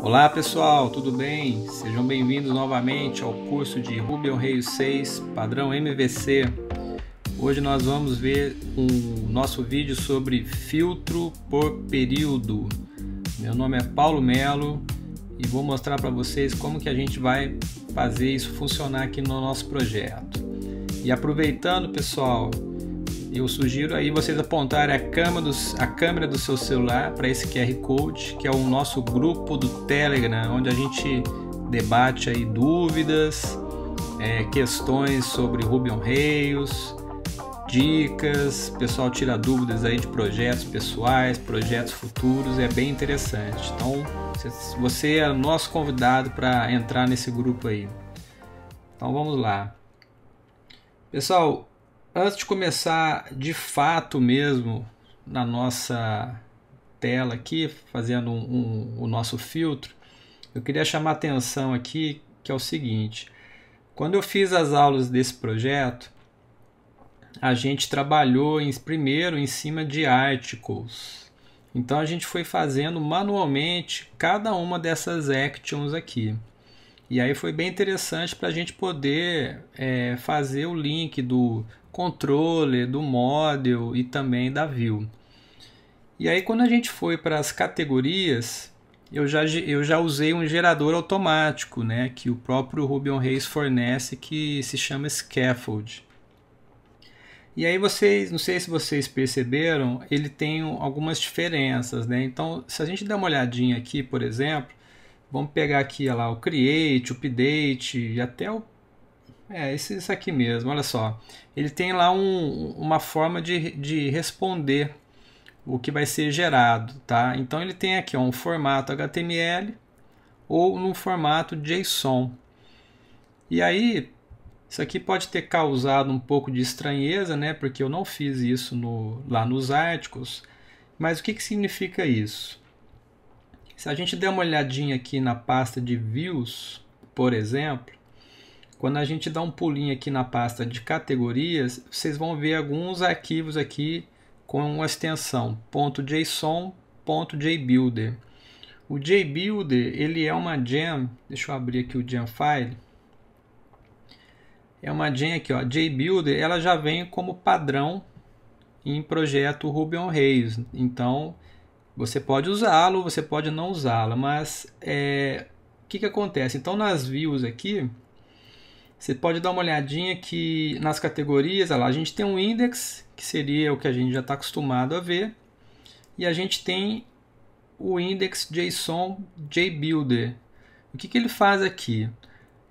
Olá pessoal, tudo bem? Sejam bem-vindos novamente ao curso de Ruby on Rails 6, padrão MVC. Hoje nós vamos ver o um nosso vídeo sobre filtro por período. Meu nome é Paulo Melo e vou mostrar para vocês como que a gente vai fazer isso funcionar aqui no nosso projeto. E aproveitando, pessoal, eu sugiro aí vocês apontarem a câmera do, a câmera do seu celular para esse QR Code, que é o nosso grupo do Telegram, onde a gente debate aí dúvidas, é, questões sobre Rubion Reis, dicas, o pessoal tira dúvidas aí de projetos pessoais, projetos futuros, é bem interessante. Então, você é nosso convidado para entrar nesse grupo aí. Então, vamos lá. Pessoal, Antes de começar de fato mesmo na nossa tela aqui, fazendo um, um, o nosso filtro, eu queria chamar a atenção aqui que é o seguinte: quando eu fiz as aulas desse projeto, a gente trabalhou em, primeiro em cima de articles. Então a gente foi fazendo manualmente cada uma dessas actions aqui. E aí foi bem interessante para a gente poder é, fazer o link do controller, do model e também da view. E aí quando a gente foi para as categorias, eu já, eu já usei um gerador automático, né, que o próprio on Rails fornece, que se chama Scaffold. E aí vocês, não sei se vocês perceberam, ele tem algumas diferenças, né? Então, se a gente der uma olhadinha aqui, por exemplo, Vamos pegar aqui, olha lá, o Create, o Update e até o... É, esse, esse aqui mesmo, olha só. Ele tem lá um, uma forma de, de responder o que vai ser gerado, tá? Então ele tem aqui ó, um formato HTML ou num formato JSON. E aí, isso aqui pode ter causado um pouco de estranheza, né? Porque eu não fiz isso no, lá nos artigos. Mas o que, que significa isso? Se a gente der uma olhadinha aqui na pasta de views, por exemplo, quando a gente dá um pulinho aqui na pasta de categorias, vocês vão ver alguns arquivos aqui com a extensão .json, .jbuilder. O jbuilder, ele é uma gem, deixa eu abrir aqui o gem file. É uma gem aqui, ó, jbuilder, ela já vem como padrão em projeto Ruby on Rails. Então, você pode usá-lo, você pode não usá-lo, mas é, o que, que acontece? Então, nas views aqui, você pode dar uma olhadinha que nas categorias, lá, a gente tem um index, que seria o que a gente já está acostumado a ver, e a gente tem o index JSON JBuilder. O que, que ele faz aqui?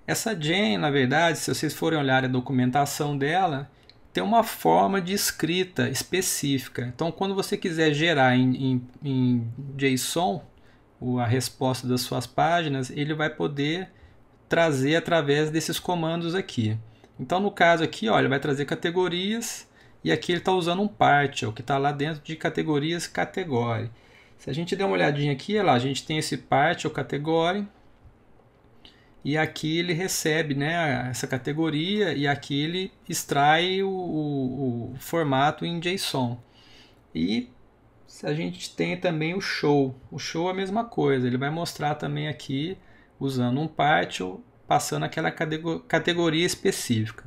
Essa Jane, na verdade, se vocês forem olhar a documentação dela, uma forma de escrita específica. Então, quando você quiser gerar em, em, em JSON a resposta das suas páginas, ele vai poder trazer através desses comandos aqui. Então, no caso aqui, olha, vai trazer categorias e aqui ele está usando um partial que está lá dentro de categorias category. Se a gente der uma olhadinha aqui, lá, a gente tem esse partial category e aqui ele recebe né, essa categoria e aqui ele extrai o, o, o formato em JSON. E a gente tem também o show. O show é a mesma coisa, ele vai mostrar também aqui, usando um partial, passando aquela categoria específica.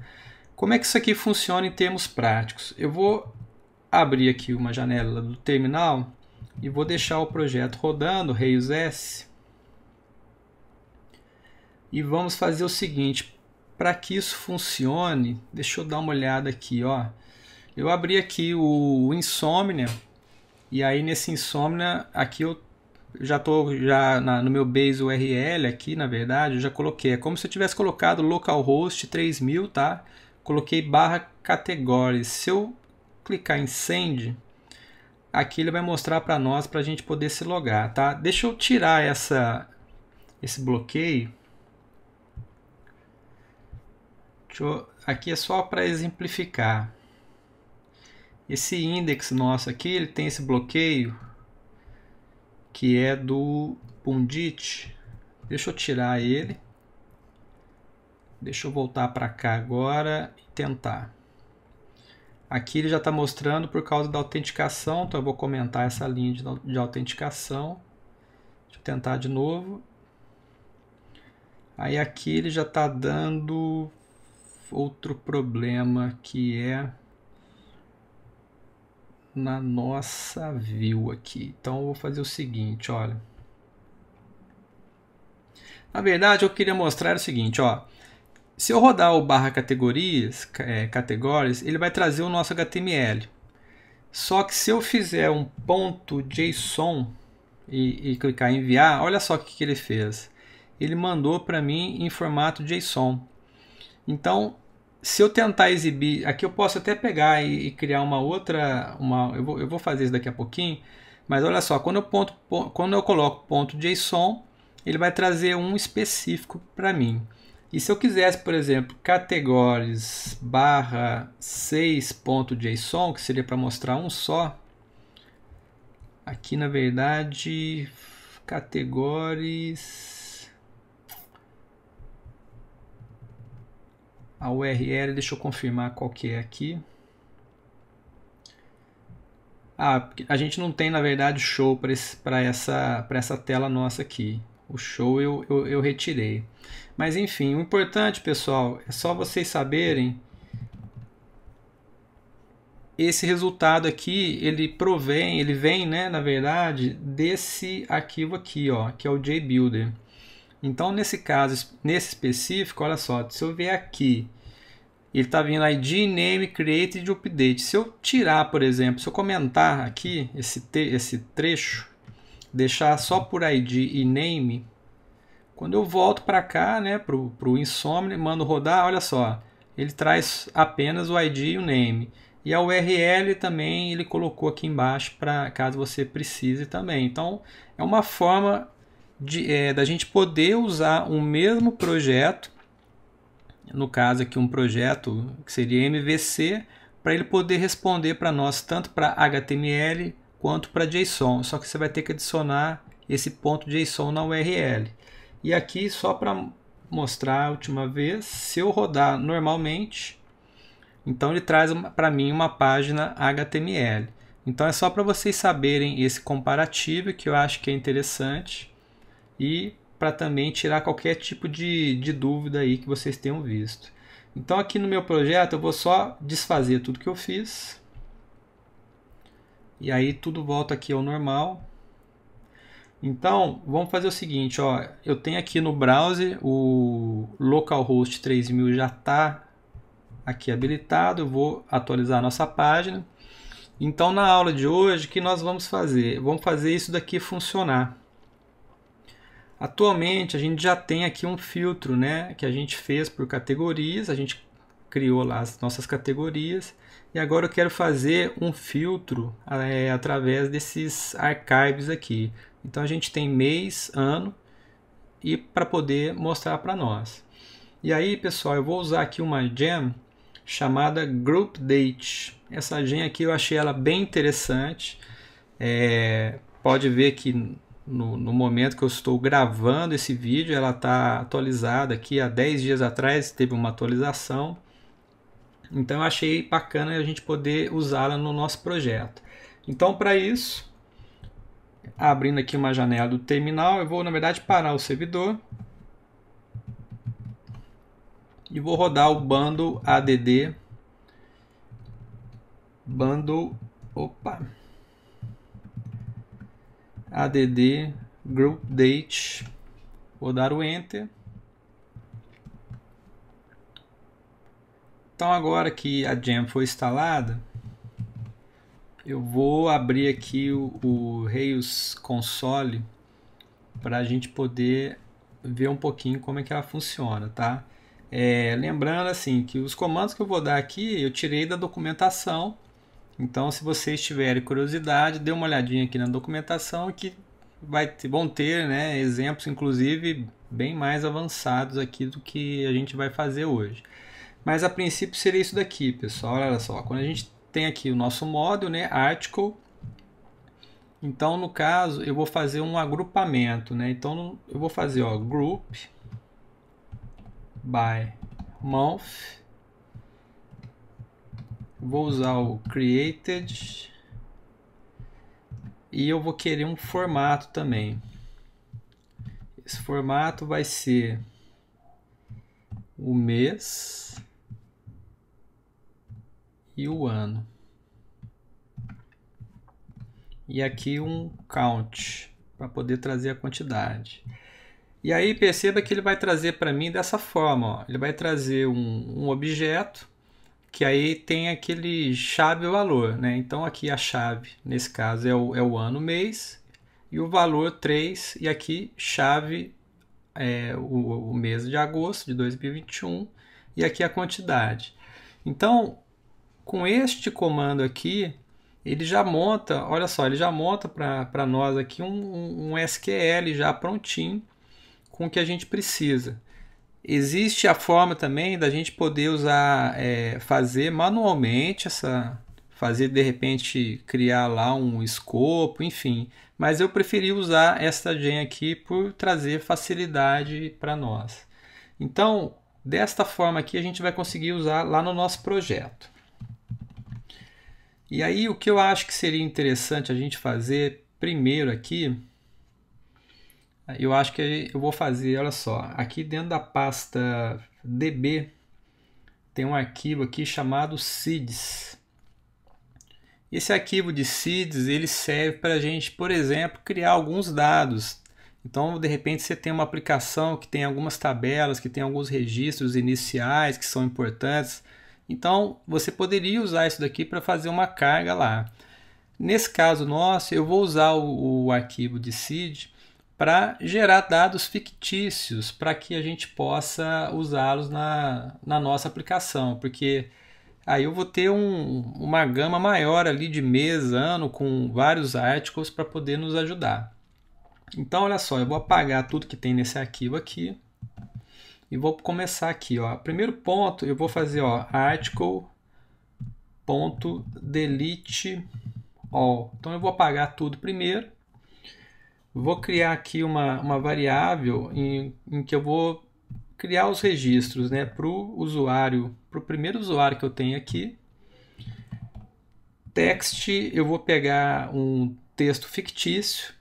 Como é que isso aqui funciona em termos práticos? Eu vou abrir aqui uma janela do terminal e vou deixar o projeto rodando, Rails S, e vamos fazer o seguinte, para que isso funcione, deixa eu dar uma olhada aqui, ó. Eu abri aqui o, Insomnia, e aí nesse Insomnia, aqui eu já estou já no meu base URL aqui, na verdade, eu já coloquei. É como se eu tivesse colocado localhost 3000, tá? Coloquei barra categories. Se eu clicar em send, aqui ele vai mostrar para nós para a gente poder se logar, tá? Deixa eu tirar essa, esse bloqueio eu, aqui é só para exemplificar. Esse index nosso aqui, ele tem esse bloqueio que é do Pundit. Deixa eu tirar ele. Deixa eu voltar para cá agora e tentar. Aqui ele já está mostrando por causa da autenticação, então eu vou comentar essa linha de, de autenticação. Deixa eu tentar de novo. Aí aqui ele já está dando outro problema que é na nossa view aqui. Então eu vou fazer o seguinte, olha. Na verdade, eu queria mostrar o seguinte, ó. Se eu rodar o barra categorias, é, categorias, ele vai trazer o nosso HTML. Só que se eu fizer um ponto JSON e, e clicar em enviar, olha só o que, que ele fez. Ele mandou para mim em formato JSON. Então, se eu tentar exibir, aqui eu posso até pegar e, e criar uma outra, uma, eu, vou, eu vou fazer isso daqui a pouquinho, mas olha só, quando eu, ponto, quando eu coloco ponto .json, ele vai trazer um específico para mim. E se eu quisesse, por exemplo, categorias barra 6.json, que seria para mostrar um só, aqui na verdade, categorias a URL, deixa eu confirmar qual que é aqui. Ah, a gente não tem, na verdade, show para essa, essa tela nossa aqui. O show eu, eu, eu retirei. Mas enfim, o importante, pessoal, é só vocês saberem esse resultado aqui ele provém, ele vem, né, na verdade, desse arquivo aqui, ó, que é o JBuilder. Então, nesse caso, nesse específico, olha só, se eu vier aqui, ele está vindo ID, name, create e update. Se eu tirar, por exemplo, se eu comentar aqui esse, esse trecho, deixar só por ID e name, quando eu volto para cá, né, para o Insomni, mando rodar, olha só, ele traz apenas o ID e o name. E a URL também ele colocou aqui embaixo para caso você precise também. Então, é uma forma de, é, da gente poder usar o um mesmo projeto, no caso aqui um projeto que seria MVC, para ele poder responder para nós tanto para HTML quanto para JSON. Só que você vai ter que adicionar esse ponto JSON na URL. E aqui só para mostrar a última vez, se eu rodar normalmente, então ele traz para mim uma página HTML. Então é só para vocês saberem esse comparativo que eu acho que é interessante e para também tirar qualquer tipo de, de dúvida aí que vocês tenham visto. Então aqui no meu projeto eu vou só desfazer tudo que eu fiz. E aí tudo volta aqui ao normal. Então, vamos fazer o seguinte, ó, eu tenho aqui no browser o localhost 3000 já está aqui habilitado, eu vou atualizar a nossa página. Então, na aula de hoje, o que nós vamos fazer? Vamos fazer isso daqui funcionar. Atualmente a gente já tem aqui um filtro, né, que a gente fez por categorias, a gente criou lá as nossas categorias e agora eu quero fazer um filtro é, através desses archives aqui. Então a gente tem mês, ano e para poder mostrar para nós. E aí pessoal, eu vou usar aqui uma gem chamada Group Date. Essa gem aqui eu achei ela bem interessante. É, pode ver que no, no, momento que eu estou gravando esse vídeo, ela está atualizada aqui. Há 10 dias atrás teve uma atualização. Então eu achei bacana a gente poder usá-la no nosso projeto. Então para isso, abrindo aqui uma janela do terminal, eu vou na verdade parar o servidor e vou rodar o bundle add bundle opa add group date, vou dar o enter. Então agora que a gem foi instalada, eu vou abrir aqui o, o Rails console para a gente poder ver um pouquinho como é que ela funciona, tá? É, lembrando assim que os comandos que eu vou dar aqui eu tirei da documentação então, se vocês tiverem curiosidade, dê uma olhadinha aqui na documentação que vai ter, vão ter né, exemplos, inclusive, bem mais avançados aqui do que a gente vai fazer hoje. Mas a princípio seria isso daqui, pessoal. Olha só, quando a gente tem aqui o nosso módulo, né, article, então no caso eu vou fazer um agrupamento, né? Então eu vou fazer, ó, group by month Vou usar o created e eu vou querer um formato também. Esse formato vai ser o mês e o ano. E aqui um count para poder trazer a quantidade. E aí perceba que ele vai trazer para mim dessa forma, ó. ele vai trazer um, um objeto que aí tem aquele chave valor, né? Então aqui a chave, nesse caso, é o, é o ano, mês, e o valor 3, e aqui chave, é, o, o mês de agosto de 2021, e aqui a quantidade. Então, com este comando aqui, ele já monta, olha só, ele já monta para nós aqui um, um, um SQL já prontinho com o que a gente precisa. Existe a forma também da gente poder usar, é, fazer manualmente essa, fazer de repente criar lá um escopo, enfim. Mas eu preferi usar esta gen aqui por trazer facilidade para nós. Então, desta forma aqui a gente vai conseguir usar lá no nosso projeto. E aí o que eu acho que seria interessante a gente fazer primeiro aqui eu acho que eu vou fazer, olha só, aqui dentro da pasta db tem um arquivo aqui chamado seeds. Esse arquivo de seeds ele serve para a gente, por exemplo, criar alguns dados. Então, de repente, você tem uma aplicação que tem algumas tabelas, que tem alguns registros iniciais que são importantes. Então, você poderia usar isso daqui para fazer uma carga lá. Nesse caso nosso, eu vou usar o, o arquivo de seeds para gerar dados fictícios para que a gente possa usá-los na, na nossa aplicação, porque aí eu vou ter um, uma gama maior ali de mês, ano, com vários artigos para poder nos ajudar. Então, olha só, eu vou apagar tudo que tem nesse arquivo aqui e vou começar aqui, ó. Primeiro ponto, eu vou fazer, ó, article.delete all. Então, eu vou apagar tudo primeiro vou criar aqui uma, uma variável em, em que eu vou criar os registros né, para o usuário, para o primeiro usuário que eu tenho aqui. Text, eu vou pegar um texto fictício.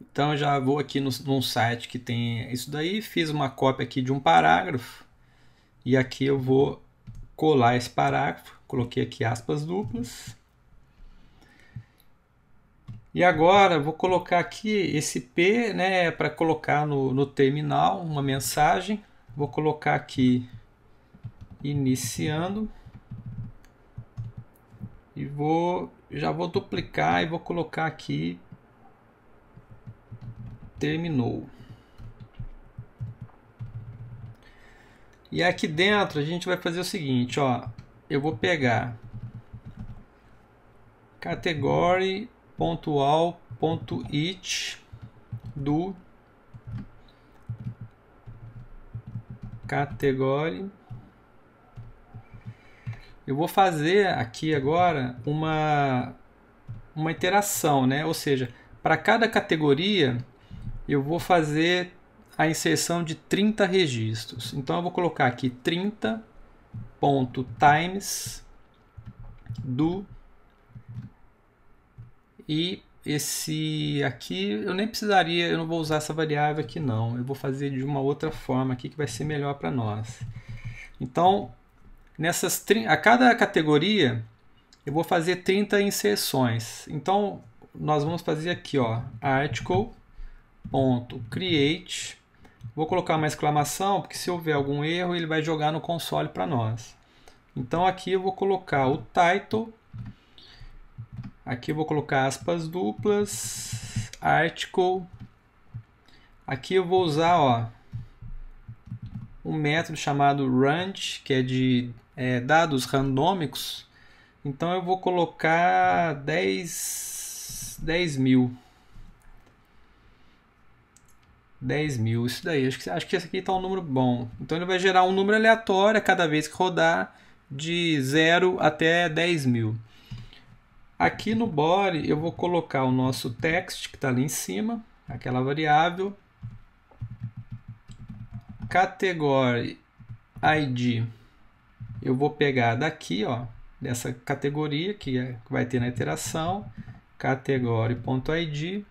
Então, já vou aqui no, num site que tem isso daí, fiz uma cópia aqui de um parágrafo. E aqui eu vou colar esse parágrafo, coloquei aqui aspas duplas. E agora vou colocar aqui esse P né, para colocar no, no terminal uma mensagem. Vou colocar aqui iniciando e vou já vou duplicar e vou colocar aqui terminou. E aqui dentro a gente vai fazer o seguinte, ó, eu vou pegar category .all.it do category. Eu vou fazer aqui agora uma, uma interação, né? ou seja, para cada categoria eu vou fazer a inserção de 30 registros. Então eu vou colocar aqui 30.times ponto times do e esse aqui eu nem precisaria, eu não vou usar essa variável aqui não. Eu vou fazer de uma outra forma aqui que vai ser melhor para nós. Então, nessas a cada categoria eu vou fazer 30 inserções. Então, nós vamos fazer aqui, ó, article.create. Vou colocar uma exclamação, porque se houver algum erro, ele vai jogar no console para nós. Então aqui eu vou colocar o title Aqui eu vou colocar aspas duplas, article. Aqui eu vou usar ó, um método chamado range, que é de é, dados randômicos. Então eu vou colocar 10, 10 mil. 10 mil, isso daí. Acho que, acho que esse aqui está um número bom. Então ele vai gerar um número aleatório a cada vez que rodar de 0 até 10 mil. Aqui no body eu vou colocar o nosso text que está ali em cima, aquela variável, category ID eu vou pegar daqui, ó, dessa categoria que, é, vai ter na iteração, category.id.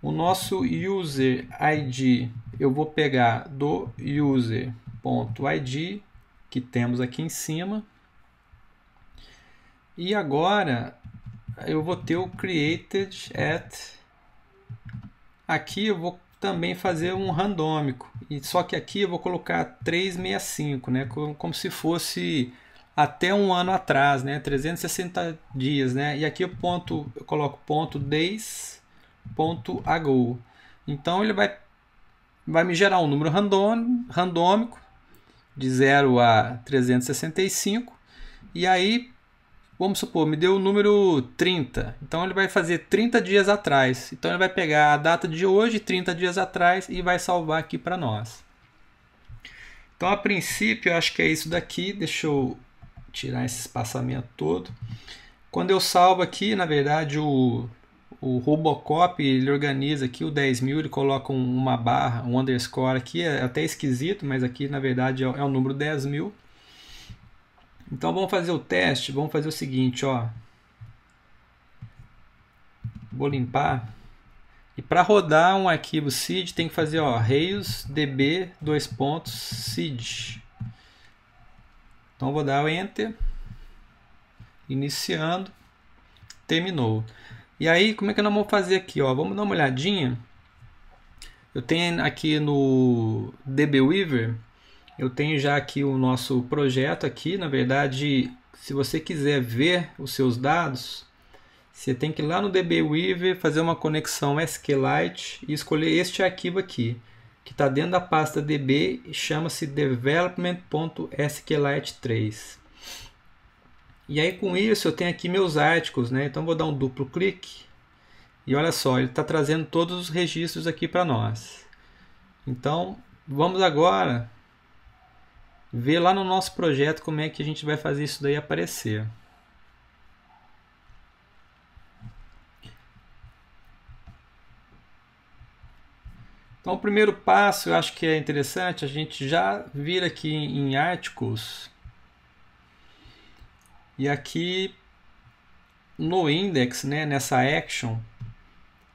O nosso user ID eu vou pegar do user.id que temos aqui em cima e agora eu vou ter o created at. Aqui eu vou também fazer um randômico. E só que aqui eu vou colocar 365, né? Como, como se fosse até um ano atrás, né? 360 dias, né? E aqui eu ponto, eu coloco ponto days ponto ago. Então ele vai vai me gerar um número randômico de 0 a 365. E aí vamos supor, me deu o número 30. Então ele vai fazer 30 dias atrás. Então ele vai pegar a data de hoje, 30 dias atrás, e vai salvar aqui para nós. Então, a princípio, eu acho que é isso daqui. Deixa eu tirar esse espaçamento todo. Quando eu salvo aqui, na verdade, o, o Robocop ele organiza aqui o 10.000, mil, ele coloca um, uma barra, um underscore aqui, é até esquisito, mas aqui na verdade é, é o número 10.000. mil. Então vamos fazer o teste, vamos fazer o seguinte, ó. Vou limpar. E para rodar um arquivo seed tem que fazer, ó, rails db dois pontos seed. Então vou dar o enter. Iniciando. Terminou. E aí, como é que nós vamos fazer aqui, ó? Vamos dar uma olhadinha. Eu tenho aqui no dbweaver, Weaver eu tenho já aqui o nosso projeto aqui, na verdade, se você quiser ver os seus dados, você tem que ir lá no dbweaver, fazer uma conexão SQLite e escolher este arquivo aqui, que está dentro da pasta DB e chama-se development.sqlite3. E aí com isso eu tenho aqui meus artigos, né? Então vou dar um duplo clique e olha só, ele está trazendo todos os registros aqui para nós. Então vamos agora ver lá no nosso projeto como é que a gente vai fazer isso daí aparecer. Então, o primeiro passo, eu acho que é interessante, a gente já vir aqui em artigos e aqui no index, né, nessa action,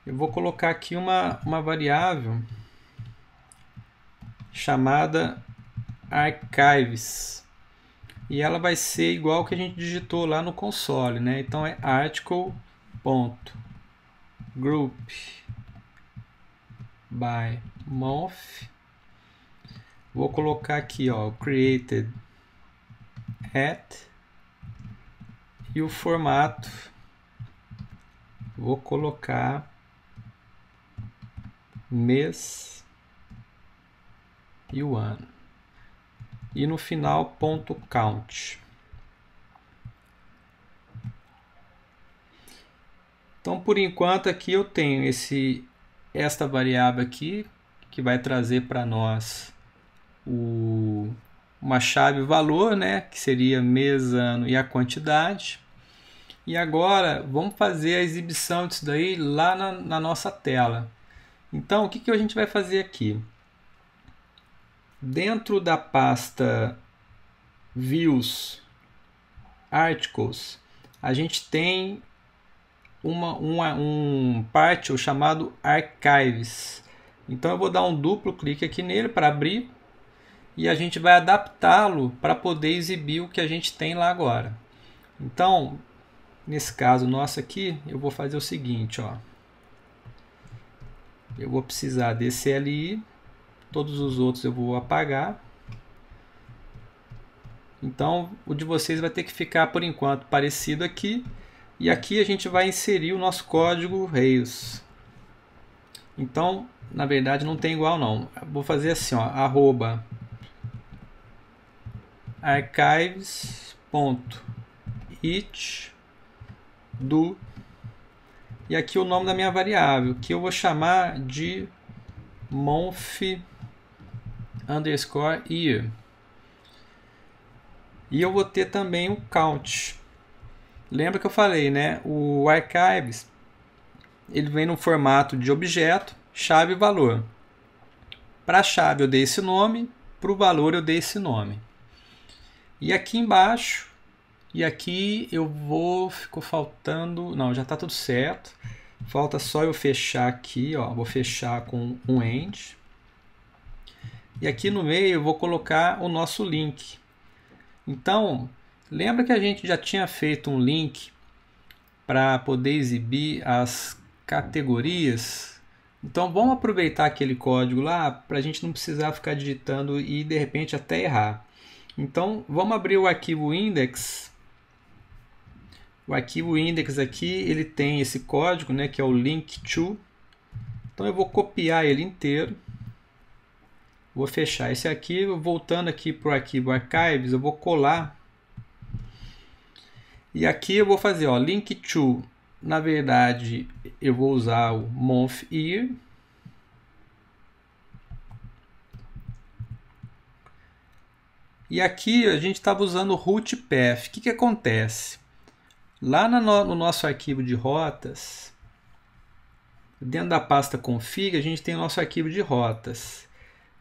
eu vou colocar aqui uma, uma variável chamada archives. E ela vai ser igual que a gente digitou lá no console, né? Então é group by month. Vou colocar aqui, ó, created at e o formato vou colocar mês e o ano e no final ponto .count. Então, por enquanto, aqui eu tenho esse, esta variável aqui, que vai trazer para nós o, uma chave valor, né, que seria mês, ano e a quantidade. E agora, vamos fazer a exibição disso daí lá na, na nossa tela. Então, o que, que a gente vai fazer aqui? dentro da pasta Views Articles, a gente tem uma, uma, um parte chamado Archives. Então eu vou dar um duplo clique aqui nele para abrir e a gente vai adaptá-lo para poder exibir o que a gente tem lá agora. Então, nesse caso nosso aqui, eu vou fazer o seguinte, ó. Eu vou precisar desse LI Todos os outros eu vou apagar. Então, o de vocês vai ter que ficar, por enquanto, parecido aqui. E aqui a gente vai inserir o nosso código Rails. Então, na verdade, não tem igual não. Vou fazer assim, ó, arroba archives.it do e aqui o nome da minha variável, que eu vou chamar de monf underscore year. E eu vou ter também o count. Lembra que eu falei, né? O archives ele vem no formato de objeto, chave e valor. Para a chave eu dei esse nome, para o valor eu dei esse nome. E aqui embaixo, e aqui eu vou, ficou faltando, não, já está tudo certo. Falta só eu fechar aqui, ó, vou fechar com um end. E aqui no meio eu vou colocar o nosso link. Então, lembra que a gente já tinha feito um link para poder exibir as categorias? Então vamos aproveitar aquele código lá para a gente não precisar ficar digitando e de repente até errar. Então vamos abrir o arquivo index. O arquivo index aqui ele tem esse código, né, que é o link to. Então eu vou copiar ele inteiro. Vou fechar esse aqui, voltando aqui para o arquivo Archives, eu vou colar. E aqui eu vou fazer, ó, link to. Na verdade, eu vou usar o month year. E aqui a gente estava usando o root path. O que, que acontece? Lá no, no nosso arquivo de rotas, dentro da pasta config, a gente tem o nosso arquivo de rotas.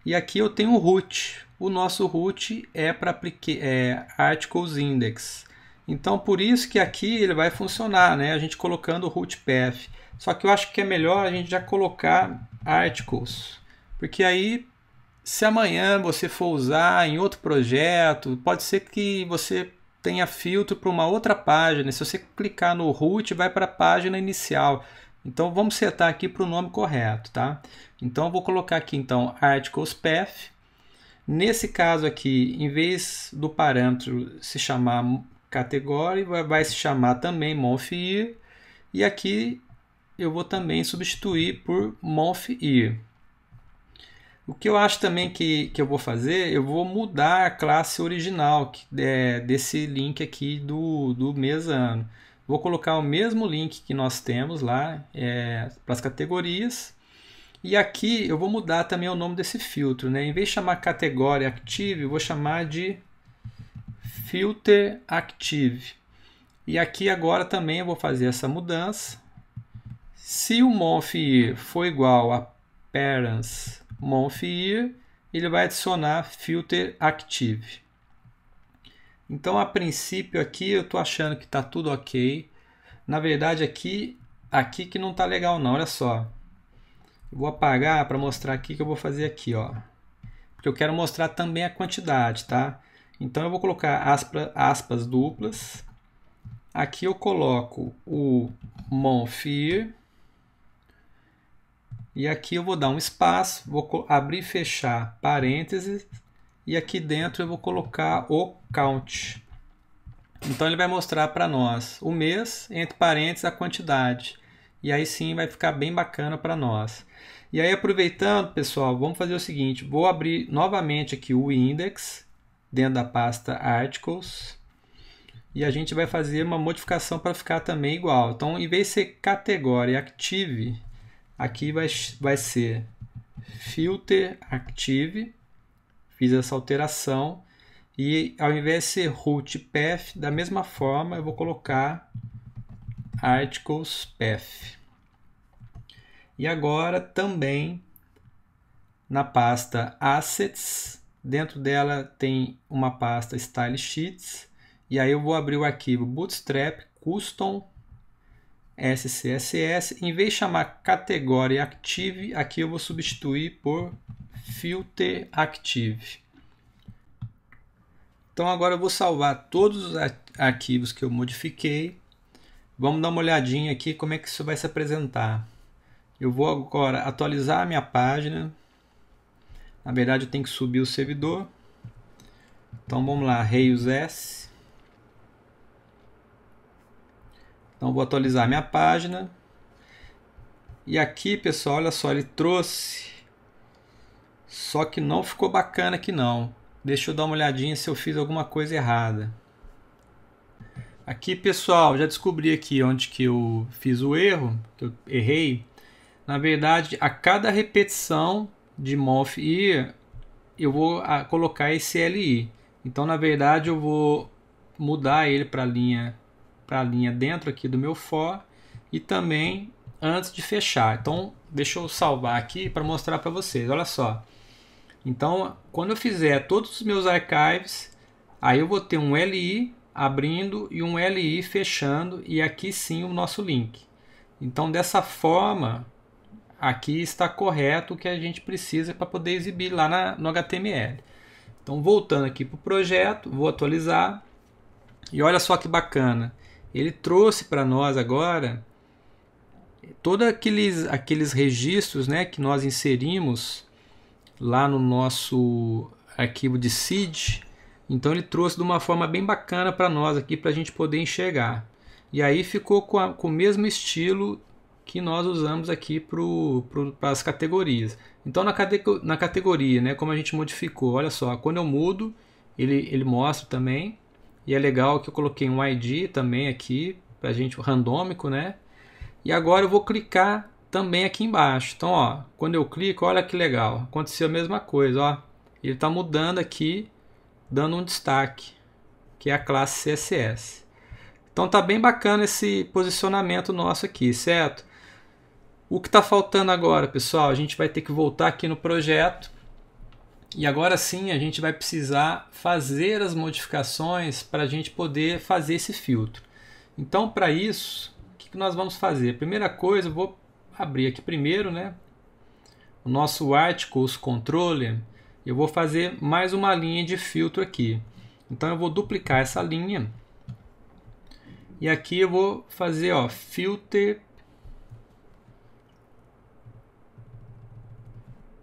E aqui eu tenho o root. O nosso root é para é, articles index. Então, por isso que aqui ele vai funcionar, né? A gente colocando o root path. Só que eu acho que é melhor a gente já colocar articles. Porque aí, se amanhã você for usar em outro projeto, pode ser que você tenha filtro para uma outra página. Se você clicar no root, vai para a página inicial. Então vamos setar aqui para o nome correto, tá? Então vou colocar aqui então articles path. Nesse caso aqui, em vez do parâmetro se chamar category, vai se chamar também month_year e aqui eu vou também substituir por month_year. O que eu acho também que, que eu vou fazer, eu vou mudar a classe original que, é, desse link aqui do, do mês ano. Vou colocar o mesmo link que nós temos lá é, para as categorias. E aqui eu vou mudar também o nome desse filtro. Né? Em vez de chamar categoria Active, vou chamar de Filter Active. E aqui agora também eu vou fazer essa mudança. Se o monfir for igual a parents monfir, ele vai adicionar filter active. Então, a princípio aqui eu estou achando que está tudo ok. Na verdade, aqui, aqui que não está legal não, olha só. Eu vou apagar para mostrar aqui que eu vou fazer aqui, ó. Porque eu quero mostrar também a quantidade, tá? Então, eu vou colocar aspas duplas. Aqui eu coloco o Monfir. E aqui eu vou dar um espaço, vou abrir e fechar parênteses e aqui dentro eu vou colocar o count. Então ele vai mostrar para nós o mês, entre parênteses, a quantidade. E aí sim vai ficar bem bacana para nós. E aí aproveitando, pessoal, vamos fazer o seguinte, vou abrir novamente aqui o index dentro da pasta articles e a gente vai fazer uma modificação para ficar também igual. Então, em vez de ser categoria active, aqui vai, vai ser filter active Fiz essa alteração e ao invés de ser root path, da mesma forma eu vou colocar articles path. E agora também na pasta assets, dentro dela tem uma pasta style sheets e aí eu vou abrir o arquivo bootstrap custom SCSS, em vez de chamar categoria active, aqui eu vou substituir por filter active. Então agora eu vou salvar todos os arquivos que eu modifiquei. Vamos dar uma olhadinha aqui como é que isso vai se apresentar. Eu vou agora atualizar a minha página. Na verdade eu tenho que subir o servidor. Então vamos lá, Rails S. Então vou atualizar minha página. E aqui, pessoal, olha só, ele trouxe só que não ficou bacana aqui não. Deixa eu dar uma olhadinha se eu fiz alguma coisa errada. Aqui, pessoal, já descobri aqui onde que eu fiz o erro, que eu errei. Na verdade, a cada repetição de MOF e eu vou ah, colocar esse LI. Então, na verdade, eu vou mudar ele para a linha para linha dentro aqui do meu for e também antes de fechar. Então, deixa eu salvar aqui para mostrar para vocês. Olha só. Então, quando eu fizer todos os meus archives, aí eu vou ter um LI abrindo e um LI fechando, e aqui sim o nosso link. Então, dessa forma, aqui está correto o que a gente precisa para poder exibir lá na, no HTML. Então, voltando aqui para o projeto, vou atualizar. E olha só que bacana, ele trouxe para nós agora todos aqueles, aqueles registros né, que nós inserimos lá no nosso arquivo de seed. Então ele trouxe de uma forma bem bacana para nós aqui para a gente poder enxergar. E aí ficou com, a, com o mesmo estilo que nós usamos aqui para as categorias. Então na, cate, na categoria, né, como a gente modificou, olha só, quando eu mudo, ele, ele mostra também. E é legal que eu coloquei um ID também aqui, para a gente, randômico, né? E agora eu vou clicar também aqui embaixo. Então, ó, quando eu clico, olha que legal, aconteceu a mesma coisa, ó. Ele está mudando aqui, dando um destaque, que é a classe CSS. Então tá bem bacana esse posicionamento nosso aqui, certo? O que está faltando agora, pessoal, a gente vai ter que voltar aqui no projeto e agora sim a gente vai precisar fazer as modificações para a gente poder fazer esse filtro. Então, para isso, o que, que nós vamos fazer? Primeira coisa, eu vou abrir aqui primeiro, né? O nosso Articles Controller, eu vou fazer mais uma linha de filtro aqui. Então eu vou duplicar essa linha. E aqui eu vou fazer, ó, filter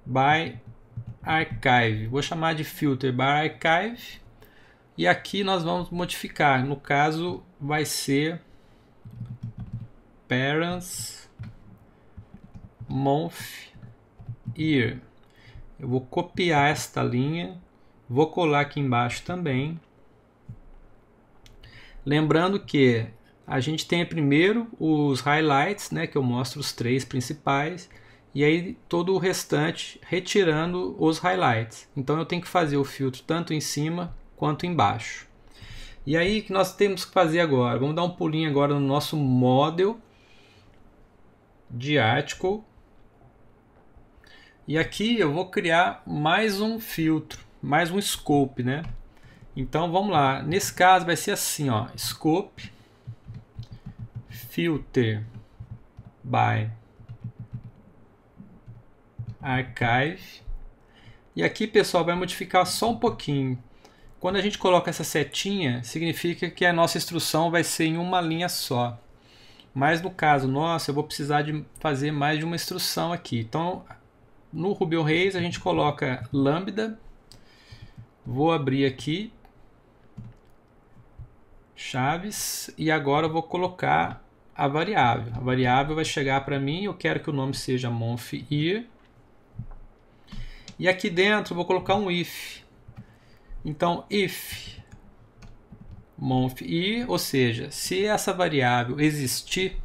by archive. Vou chamar de filter by archive. E aqui nós vamos modificar. No caso vai ser parents month year. Eu vou copiar esta linha, vou colar aqui embaixo também. Lembrando que a gente tem primeiro os highlights, né, que eu mostro os três principais, e aí todo o restante retirando os highlights. Então eu tenho que fazer o filtro tanto em cima quanto embaixo. E aí que nós temos que fazer agora? Vamos dar um pulinho agora no nosso model de article e aqui eu vou criar mais um filtro, mais um scope, né? Então vamos lá. Nesse caso vai ser assim, ó, scope filter by archive. E aqui, pessoal, vai modificar só um pouquinho. Quando a gente coloca essa setinha, significa que a nossa instrução vai ser em uma linha só. Mas no caso nosso, eu vou precisar de fazer mais de uma instrução aqui. Então, no on Rails a gente coloca lambda. Vou abrir aqui chaves e agora vou colocar a variável. A variável vai chegar para mim, eu quero que o nome seja monfir. E aqui dentro vou colocar um if. Então if monfir, ou seja, se essa variável existir,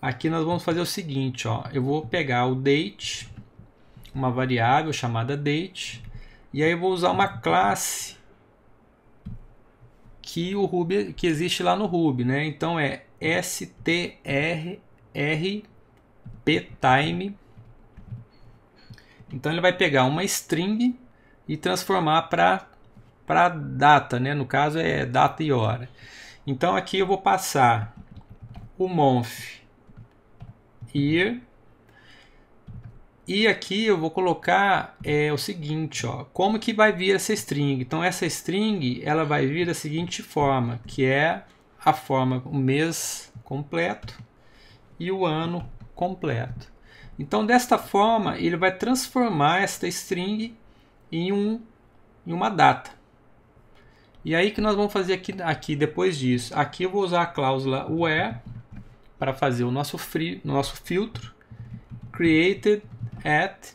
aqui nós vamos fazer o seguinte, ó, eu vou pegar o date Tipo, uma variável chamada date, e aí eu vou usar uma classe que o Ruby que existe lá no Ruby, né? Então é strrptime. Então ele vai pegar uma string e transformar para para data, né? No caso é data e hora. Então aqui eu vou passar o month year e aqui eu vou colocar é, o seguinte, ó, como que vai vir essa string? Então essa string ela vai vir da seguinte forma, que é a forma o mês completo e o ano completo. Então desta forma ele vai transformar esta string em, um, em uma data. E aí que nós vamos fazer aqui, aqui depois disso. Aqui eu vou usar a cláusula where para fazer o nosso, free, nosso filtro created at,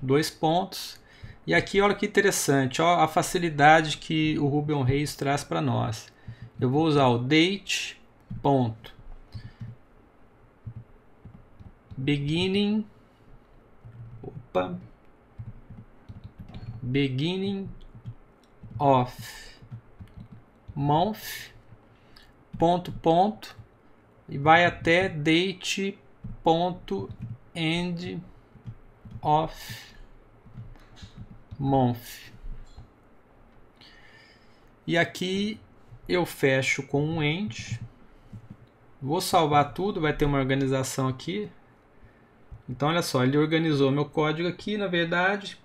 dois pontos. E aqui, olha que interessante, ó, a facilidade que o Rubion Reis traz para nós. Eu vou usar o date, ponto, beginning, opa, beginning of month, ponto, ponto, e vai até date, ponto, end of month. E aqui eu fecho com um end. Vou salvar tudo, vai ter uma organização aqui. Então, olha só, ele organizou meu código aqui, na verdade.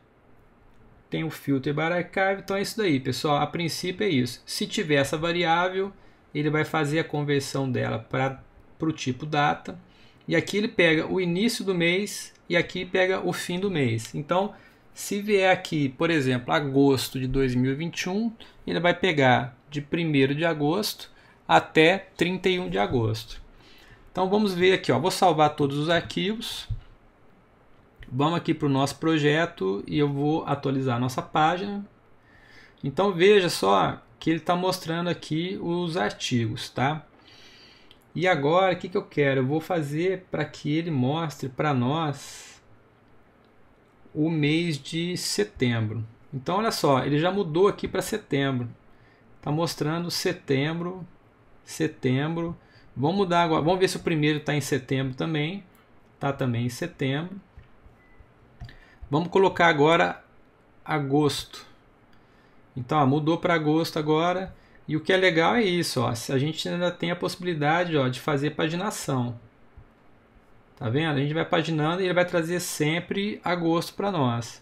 Tem o filter bar archive, então é isso daí, pessoal. A princípio é isso. Se tiver essa variável, ele vai fazer a conversão dela para o tipo data e aqui ele pega o início do mês e aqui pega o fim do mês. Então, se vier aqui, por exemplo, agosto de 2021, ele vai pegar de 1 de agosto até 31 de agosto. Então vamos ver aqui, ó. vou salvar todos os arquivos. Vamos aqui para o nosso projeto e eu vou atualizar a nossa página. Então veja só que ele está mostrando aqui os artigos, tá? E agora, o que, que eu quero? Eu vou fazer para que ele mostre para nós o mês de setembro. Então, olha só, ele já mudou aqui para setembro. Está mostrando setembro, setembro. Vamos mudar agora. Vamos ver se o primeiro está em setembro também. Está também em setembro. Vamos colocar agora agosto. Então, ó, mudou para agosto agora. E o que é legal é isso, ó, a gente ainda tem a possibilidade ó, de fazer paginação. Tá vendo? A gente vai paginando e ele vai trazer sempre a gosto para nós.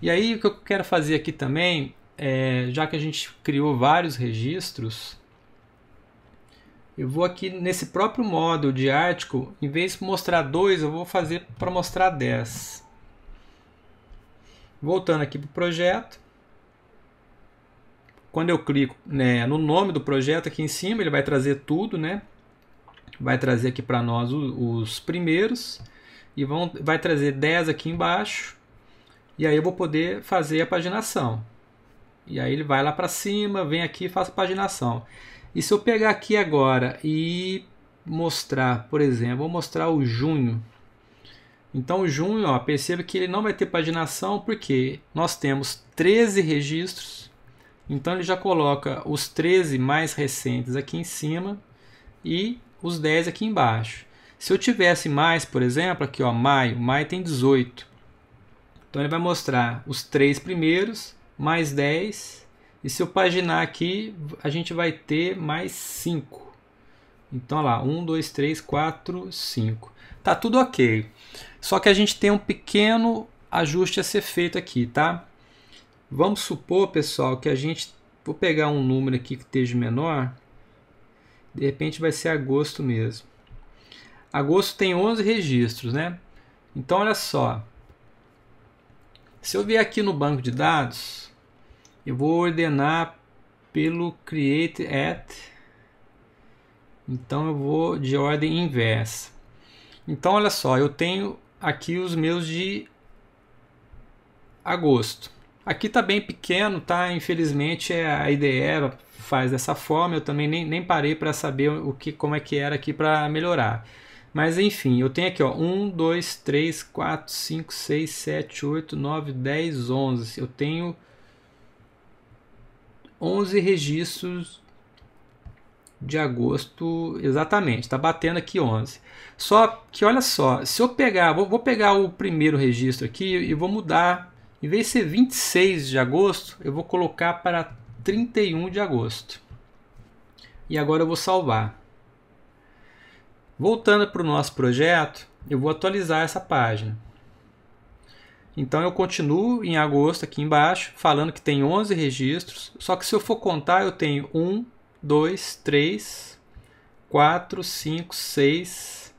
E aí o que eu quero fazer aqui também, é, já que a gente criou vários registros, eu vou aqui nesse próprio módulo de Ártico, em vez de mostrar 2, eu vou fazer para mostrar 10. Voltando aqui para o projeto, quando eu clico né, no nome do projeto aqui em cima, ele vai trazer tudo, né? Vai trazer aqui para nós o, os primeiros e vão, vai trazer 10 aqui embaixo. E aí eu vou poder fazer a paginação. E aí ele vai lá para cima, vem aqui e faz a paginação. E se eu pegar aqui agora e mostrar, por exemplo, vou mostrar o junho. Então o junho, ó, perceba que ele não vai ter paginação porque nós temos 13 registros então ele já coloca os 13 mais recentes aqui em cima e os 10 aqui embaixo. Se eu tivesse mais, por exemplo, aqui ó, maio, maio tem 18. Então ele vai mostrar os três primeiros mais 10 e se eu paginar aqui, a gente vai ter mais 5. Então lá, 1 2 3 4 5. Tá tudo OK. Só que a gente tem um pequeno ajuste a ser feito aqui, tá? Vamos supor, pessoal, que a gente. Vou pegar um número aqui que esteja menor. De repente vai ser agosto mesmo. Agosto tem 11 registros, né? Então, olha só. Se eu vier aqui no banco de dados, eu vou ordenar pelo create at. Então, eu vou de ordem inversa. Então, olha só, eu tenho aqui os meus de agosto. Aqui tá bem pequeno, tá? Infelizmente é, a IDE faz dessa forma. Eu também nem, nem parei para saber o que, como é que era aqui para melhorar. Mas enfim, eu tenho aqui ó, 1, 2, 3, 4, 5, 6, 7, 8, 9, 10, 11. Eu tenho 11 registros de agosto, exatamente, está batendo aqui 11. Só que olha só, se eu pegar, vou, vou pegar o primeiro registro aqui e vou mudar em vez de ser 26 de agosto, eu vou colocar para 31 de agosto. E agora eu vou salvar. Voltando para o nosso projeto, eu vou atualizar essa página. Então eu continuo em agosto aqui embaixo, falando que tem 11 registros, só que se eu for contar, eu tenho 1, 2, 3, 4, 5, 6,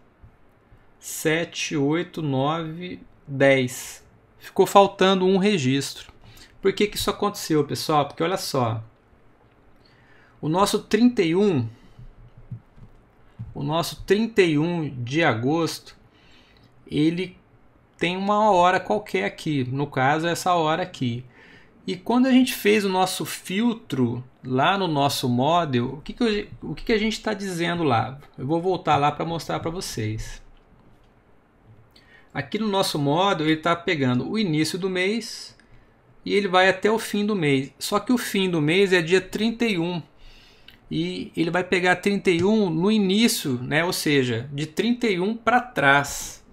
7, 8, 9, 10 ficou faltando um registro. Por que, que isso aconteceu, pessoal? Porque olha só, o nosso 31, o nosso 31 de agosto, ele tem uma hora qualquer aqui, no caso essa hora aqui. E quando a gente fez o nosso filtro lá no nosso model, o que, que, eu, o que, que a gente está dizendo lá? Eu vou voltar lá para mostrar para vocês. Aqui no nosso modo, ele está pegando o início do mês e ele vai até o fim do mês. Só que o fim do mês é dia 31. E ele vai pegar 31 no início, né? ou seja, de 31 para trás.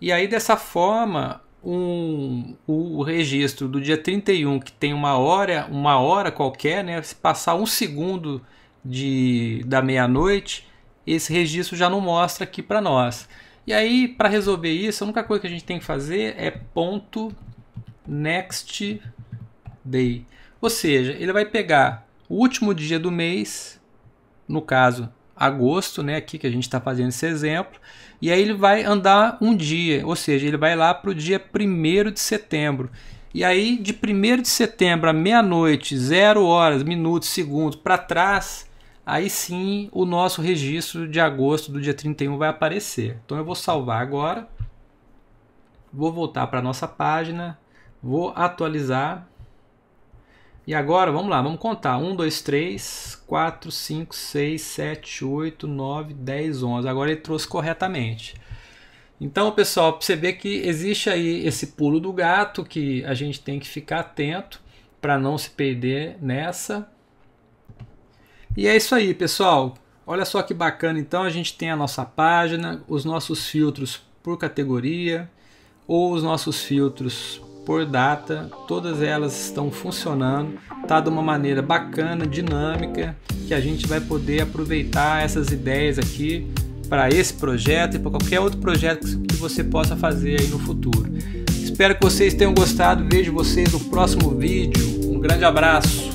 E aí, dessa forma, um, o registro do dia 31, que tem uma hora, uma hora qualquer, né? se passar um segundo de, da meia-noite, esse registro já não mostra aqui para nós. E aí, para resolver isso, a única coisa que a gente tem que fazer é ponto next day. Ou seja, ele vai pegar o último dia do mês, no caso agosto, né, aqui que a gente está fazendo esse exemplo, e aí ele vai andar um dia, ou seja, ele vai lá para o dia 1 de setembro. E aí, de 1 de setembro a meia-noite, 0 horas, minutos, segundos para trás, aí sim o nosso registro de agosto do dia 31 vai aparecer. Então eu vou salvar agora, vou voltar para a nossa página, vou atualizar. E agora, vamos lá, vamos contar. 1, 2, 3, 4, 5, 6, 7, 8, 9, 10, 11. Agora ele trouxe corretamente. Então, pessoal, para você ver que existe aí esse pulo do gato que a gente tem que ficar atento para não se perder nessa. E é isso aí, pessoal. Olha só que bacana. Então a gente tem a nossa página, os nossos filtros por categoria ou os nossos filtros por data, todas elas estão funcionando, tá de uma maneira bacana, dinâmica, que a gente vai poder aproveitar essas ideias aqui para esse projeto e para qualquer outro projeto que você possa fazer aí no futuro. Espero que vocês tenham gostado, vejo vocês no próximo vídeo. Um grande abraço.